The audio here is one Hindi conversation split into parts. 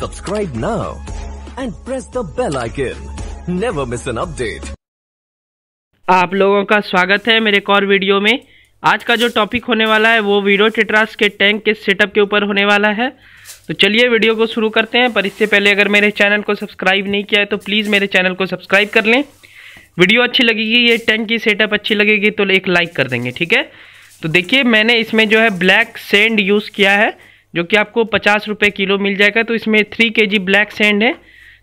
Subscribe now and press the bell icon. Never miss an update. आप लोगों का स्वागत है मेरे एक और वीडियो में आज का जो टॉपिक होने वाला है वो वीडो टेट्रास के टैंक के सेटअप के ऊपर होने वाला है तो चलिए वीडियो को शुरू करते हैं पर इससे पहले अगर मेरे चैनल को सब्सक्राइब नहीं किया है तो प्लीज़ मेरे चैनल को सब्सक्राइब कर लें वीडियो अच्छी लगेगी ये टैंक की सेटअप अच्छी लगेगी तो एक लाइक कर देंगे ठीक है तो देखिए मैंने इसमें जो है ब्लैक सेंड यूज़ किया है जो कि आपको पचास रुपये किलो मिल जाएगा तो इसमें थ्री के जी ब्लैक सेंड है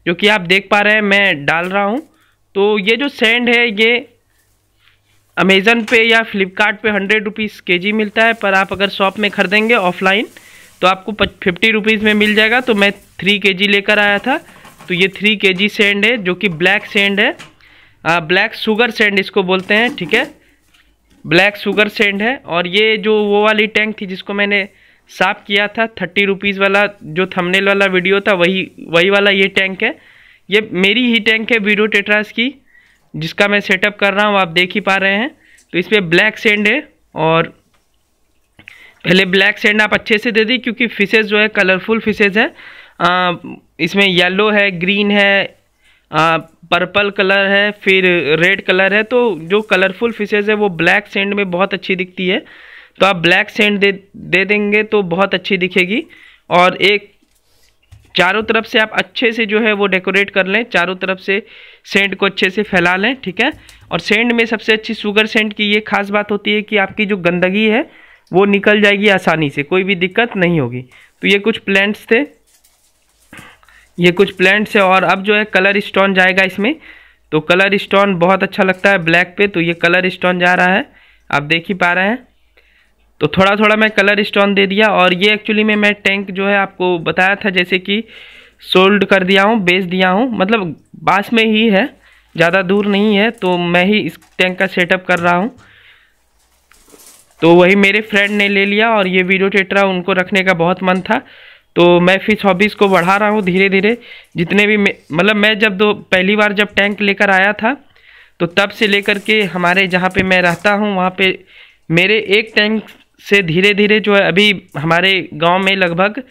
जो कि आप देख पा रहे हैं मैं डाल रहा हूँ तो ये जो सेंड है ये अमेज़न पे या फ्लिपकार्ट पे हंड्रेड रुपीज़ के जी मिलता है पर आप अगर शॉप में ख़रीदेंगे ऑफलाइन तो आपको फिफ्टी रुपीज़ में मिल जाएगा तो मैं थ्री के जी लेकर आया था तो ये थ्री के जी सेंड है जो कि ब्लैक सेंड है आ, ब्लैक शुगर सेंड इसको बोलते हैं ठीक है ब्लैक शुगर सेंड है और ये जो वो वाली टैंक थी जिसको मैंने साफ किया था थर्टी रुपीज़ वाला जो थंबनेल वाला वीडियो था वही वही वाला ये टैंक है ये मेरी ही टैंक है वीडियो टेट्रास की जिसका मैं सेटअप कर रहा हूँ आप देख ही पा रहे हैं तो इस पर ब्लैक सेंड है और पहले ब्लैक सेंड आप अच्छे से दे दी क्योंकि फिशेज़ जो है कलरफुल फिशेज़ हैं इसमें येलो है ग्रीन है आ, पर्पल कलर है फिर रेड कलर है तो जो कलरफुल फिशेज़ है वो ब्लैक सेंड में बहुत अच्छी दिखती है तो आप ब्लैक सेंट दे दे देंगे तो बहुत अच्छी दिखेगी और एक चारों तरफ से आप अच्छे से जो है वो डेकोरेट कर लें चारों तरफ से सेंट को अच्छे से फैला लें ठीक है और सेंड में सबसे अच्छी शुगर सेंट की ये खास बात होती है कि आपकी जो गंदगी है वो निकल जाएगी आसानी से कोई भी दिक्कत नहीं होगी तो ये कुछ प्लान्ट थे ये कुछ प्लान्ट्स है और अब जो है कलर स्टोन जाएगा इसमें तो कलर स्टोन बहुत अच्छा लगता है ब्लैक पे तो ये कलर स्टोन जा रहा है आप देख ही पा रहे हैं तो थोड़ा थोड़ा मैं कलर स्टोन दे दिया और ये एक्चुअली में मैं टैंक जो है आपको बताया था जैसे कि सोल्ड कर दिया हूँ बेच दिया हूँ मतलब बास में ही है ज़्यादा दूर नहीं है तो मैं ही इस टैंक का सेटअप कर रहा हूँ तो वही मेरे फ्रेंड ने ले लिया और ये वीडियो टेटरा उनको रखने का बहुत मन था तो मैं फिश हॉबीज़ को बढ़ा रहा हूँ धीरे धीरे जितने भी मतलब मैं जब दो पहली बार जब टैंक लेकर आया था तो तब से लेकर के हमारे जहाँ पे मैं रहता हूँ वहाँ पे मेरे एक टैंक से धीरे धीरे जो है अभी हमारे गांव में लगभग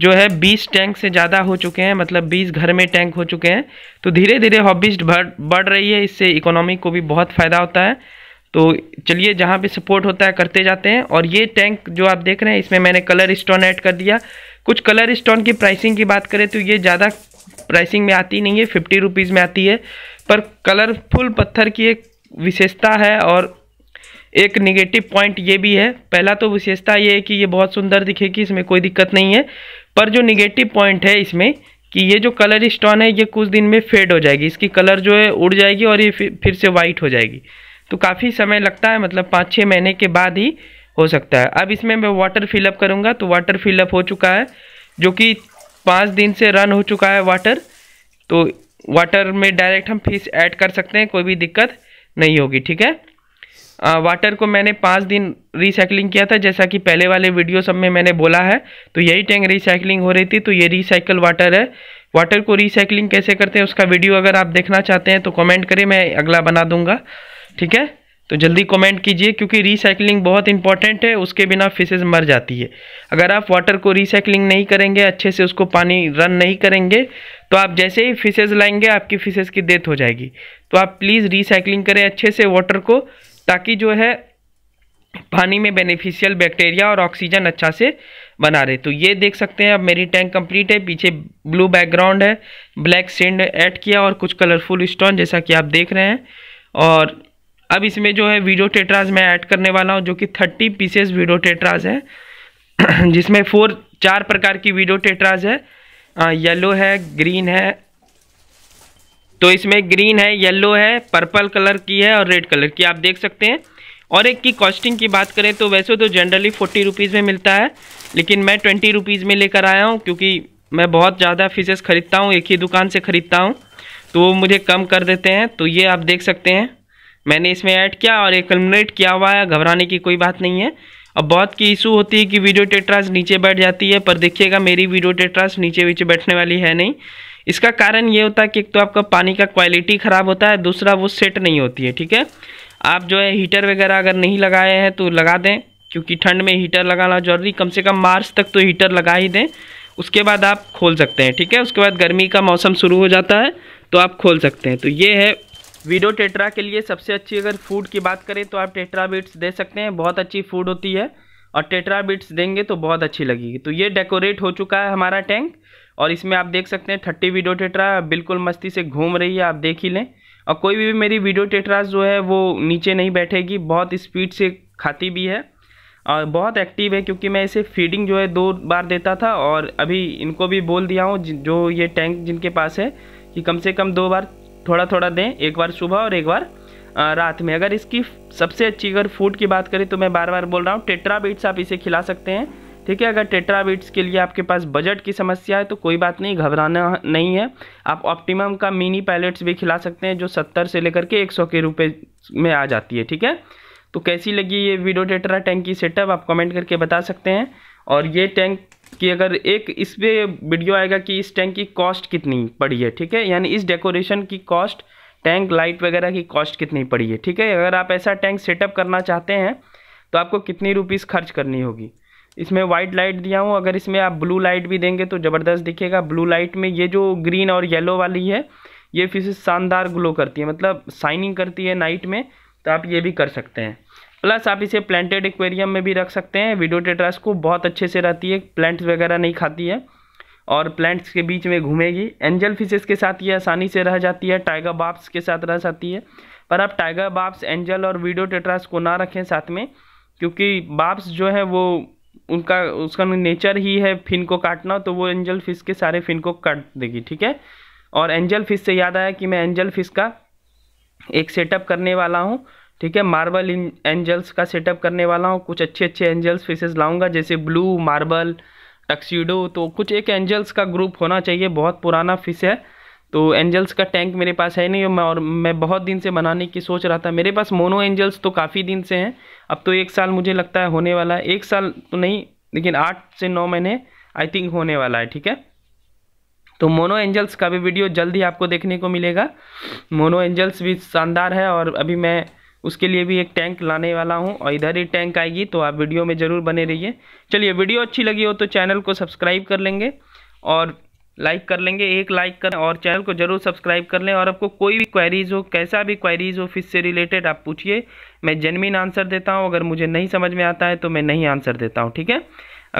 जो है 20 टैंक से ज़्यादा हो चुके हैं मतलब 20 घर में टैंक हो चुके हैं तो धीरे धीरे हॉबीज बढ़ बढ़ रही है इससे इकोनॉमी को भी बहुत फ़ायदा होता है तो चलिए जहाँ भी सपोर्ट होता है करते जाते हैं और ये टैंक जो आप देख रहे हैं इसमें मैंने कलर स्टोन ऐड कर दिया कुछ कलर स्टोन की प्राइसिंग की बात करें तो ये ज़्यादा प्राइसिंग में आती नहीं है फिफ्टी रुपीज़ में आती है पर कलरफुल पत्थर की एक विशेषता है और एक निगेटिव पॉइंट ये भी है पहला तो विशेषता ये है कि ये बहुत सुंदर दिखेगी इसमें कोई दिक्कत नहीं है पर जो निगेटिव पॉइंट है इसमें कि ये जो कलर स्टोन है ये कुछ दिन में फेड हो जाएगी इसकी कलर जो है उड़ जाएगी और ये फिर से वाइट हो जाएगी तो काफ़ी समय लगता है मतलब पाँच छः महीने के बाद ही हो सकता है अब इसमें मैं वाटर फिलअप करूँगा तो वाटर फिलअप हो चुका है जो कि पाँच दिन से रन हो चुका है वाटर तो वाटर में डायरेक्ट हम फिश ऐड कर सकते हैं कोई भी दिक्कत नहीं होगी ठीक है वाटर को मैंने पाँच दिन रिसाइकलिंग किया था जैसा कि पहले वाले वीडियो सब में मैंने बोला है तो यही टैंक रिसाइकलिंग हो रही थी तो ये रिसाइकल वाटर है वाटर को रिसाइकलिंग कैसे करते हैं उसका वीडियो अगर आप देखना चाहते हैं तो कमेंट करें मैं अगला बना दूंगा ठीक है तो जल्दी कमेंट कीजिए क्योंकि रिसाइकिलिंग बहुत इंपॉर्टेंट है उसके बिना फिशेज मर जाती है अगर आप वाटर को रिसाइकिलिंग नहीं करेंगे अच्छे से उसको पानी रन नहीं करेंगे तो आप जैसे ही फिशेज लाएंगे आपकी फिशेज की डेथ हो जाएगी तो आप प्लीज़ रिसाइकलिंग करें अच्छे से वाटर को ताकि जो है पानी में बेनिफिशियल बैक्टीरिया और ऑक्सीजन अच्छा से बना रहे तो ये देख सकते हैं अब मेरी टैंक कंप्लीट है पीछे ब्लू बैकग्राउंड है ब्लैक सेंड ऐड किया और कुछ कलरफुल स्टोन जैसा कि आप देख रहे हैं और अब इसमें जो है वीडियो टेट्राज मैं ऐड करने वाला हूँ जो कि थर्टी पीसेस वीडियो टेट्राज है जिसमें फोर चार प्रकार की वीडियो टेट्राज है येलो है ग्रीन है तो इसमें ग्रीन है येलो है पर्पल कलर की है और रेड कलर की आप देख सकते हैं और एक की कॉस्टिंग की बात करें तो वैसे तो जनरली फोर्टी रुपीज़ में मिलता है लेकिन मैं ट्वेंटी रुपीज़ में लेकर आया हूँ क्योंकि मैं बहुत ज़्यादा फिशेस ख़रीदता हूँ एक ही दुकान से ख़रीदता हूँ तो वो मुझे कम कर देते हैं तो ये आप देख सकते हैं मैंने इसमें ऐड किया और एकमलेट किया हुआ है घबराने की कोई बात नहीं है अब बहुत की इशू होती है कि वीडियो टेट्रास नीचे बैठ जाती है पर देखिएगा मेरी वीडियो टेट्रास नीचे वीचे बैठने वाली है नहीं इसका कारण ये होता है कि एक तो आपका पानी का क्वालिटी ख़राब होता है दूसरा वो सेट नहीं होती है ठीक है आप जो है हीटर वगैरह अगर नहीं लगाए हैं तो लगा दें क्योंकि ठंड में हीटर लगाना जरूरी कम से कम मार्च तक तो हीटर लगा ही दें उसके बाद आप खोल सकते हैं ठीक है उसके बाद गर्मी का मौसम शुरू हो जाता है तो आप खोल सकते हैं तो ये है वीडो टेट्रा के लिए सबसे अच्छी अगर फूड की बात करें तो आप टेट्रा बीट्स दे सकते हैं बहुत अच्छी फूड होती है और टेट्रा बीट्स देंगे तो बहुत अच्छी लगेगी तो ये डेकोरेट हो चुका है हमारा टैंक और इसमें आप देख सकते हैं थर्टी वीडियो टेट्रा बिल्कुल मस्ती से घूम रही है आप देख ही लें और कोई भी मेरी वीडियो टेटरा जो है वो नीचे नहीं बैठेगी बहुत स्पीड से खाती भी है और बहुत एक्टिव है क्योंकि मैं इसे फीडिंग जो है दो बार देता था और अभी इनको भी बोल दिया हूँ जो ये टैंक जिनके पास है कि कम से कम दो बार थोड़ा थोड़ा दें एक बार सुबह और एक बार रात में अगर इसकी सबसे अच्छी अगर फूड की बात करें तो मैं बार बार बोल रहा हूँ टेट्रा बीट्स आप इसे खिला सकते हैं ठीक है अगर टेट्रा बीट्स के लिए आपके पास बजट की समस्या है तो कोई बात नहीं घबराना नहीं है आप ऑप्टिमम का मिनी पैलेट्स भी खिला सकते हैं जो सत्तर से लेकर के एक सौ के रुपये में आ जाती है ठीक है तो कैसी लगी ये वीडियो टेट्रा टैंक की सेटअप आप कमेंट करके बता सकते हैं और ये टैंक कि अगर एक इस पर वीडियो आएगा कि इस टैंक की कॉस्ट कितनी पड़ी है ठीक है यानी इस डेकोरेशन की कॉस्ट टैंक लाइट वगैरह की कॉस्ट कितनी पड़ी है ठीक है अगर आप ऐसा टैंक सेटअप करना चाहते हैं तो आपको कितनी रुपीज़ खर्च करनी होगी इसमें वाइट लाइट दिया हूँ अगर इसमें आप ब्लू लाइट भी देंगे तो ज़बरदस्त दिखेगा ब्लू लाइट में ये जो ग्रीन और येलो वाली है ये फिशेज शानदार ग्लो करती है मतलब शाइनिंग करती है नाइट में तो आप ये भी कर सकते हैं प्लस आप इसे प्लांटेड एक्वेरियम में भी रख सकते हैं वीडियो टेट्रास को बहुत अच्छे से रहती है प्लांट्स वगैरह नहीं खाती है और प्लांट्स के बीच में घूमेगी एंजल फिशेस के साथ ये आसानी से रह जाती है टाइगर बाप्स के साथ रह जाती है पर आप टाइगर बाप्स एंजल और वीडियो टेट्रास को ना रखें साथ में क्योंकि बाप्स जो है वो उनका उसका नेचर ही है फिन को काटना तो वो एंजल फिश के सारे फिन को काट देगी ठीक है और एंजल फिश से याद आया कि मैं एंजल फिश का एक सेटअप करने वाला हूँ ठीक है मार्बल एंजल्स का सेटअप करने वाला हूँ कुछ अच्छे अच्छे एंजल्स फिशेज लाऊंगा जैसे ब्लू मार्बल टक्सीडो तो कुछ एक एंजल्स का ग्रुप होना चाहिए बहुत पुराना फिश है तो एंजल्स का टैंक मेरे पास है नहीं और मैं बहुत दिन से बनाने की सोच रहा था मेरे पास मोनो एंजल्स तो काफ़ी दिन से हैं अब तो एक साल मुझे लगता है होने वाला है एक साल तो नहीं लेकिन आठ से नौ महीने आई थिंक होने वाला है ठीक है तो मोनो एंजल्स का भी वीडियो जल्द ही आपको देखने को मिलेगा मोनो एंजल्स भी शानदार है और अभी मैं उसके लिए भी एक टैंक लाने वाला हूँ और इधर ही टैंक आएगी तो आप वीडियो में ज़रूर बने रहिए चलिए वीडियो अच्छी लगी हो तो चैनल को सब्सक्राइब कर लेंगे और लाइक कर लेंगे एक लाइक करें और चैनल को जरूर सब्सक्राइब कर लें और आपको कोई भी क्वेरीज हो कैसा भी क्वेरीज हो फिस से रिलेटेड आप पूछिए मैं जेनविन आंसर देता हूँ अगर मुझे नहीं समझ में आता है तो मैं नहीं आंसर देता हूँ ठीक है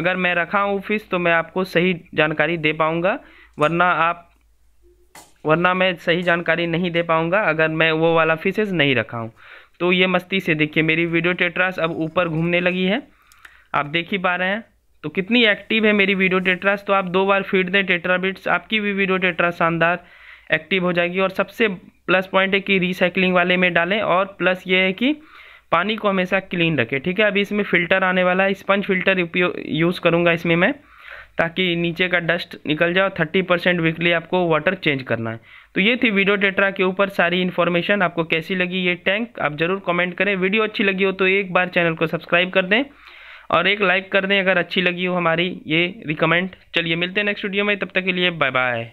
अगर मैं रखा हूँ फिस तो मैं आपको सही जानकारी दे पाऊँगा वरना आप वरना मैं सही जानकारी नहीं दे पाऊँगा अगर मैं वो वाला फिसेज नहीं रखा हूँ तो ये मस्ती से देखिए मेरी वीडियो टेट्रास अब ऊपर घूमने लगी है आप देख ही पा रहे हैं तो कितनी एक्टिव है मेरी वीडियो टेट्रास तो आप दो बार फीड दें टेट्रा बिट्स आपकी भी वीडियो टेट्रा शानदार एक्टिव हो जाएगी और सबसे प्लस पॉइंट है कि रिसाइकलिंग वाले में डालें और प्लस ये है कि पानी को हमेशा क्लीन रखें ठीक है अभी इसमें फ़िल्टर आने वाला है स्पंज फिल्टर यूज़ करूँगा इसमें मैं ताकि नीचे का डस्ट निकल जाए और थर्टी परसेंट वीकली आपको वाटर चेंज करना है तो ये थी वीडियो टेट्रा के ऊपर सारी इन्फॉर्मेशन आपको कैसी लगी ये टैंक आप ज़रूर कमेंट करें वीडियो अच्छी लगी हो तो एक बार चैनल को सब्सक्राइब कर दें और एक लाइक कर दें अगर अच्छी लगी हो हमारी ये रिकमेंड चलिए मिलते हैं नेक्स्ट वीडियो में तब तक के लिए बाय बाय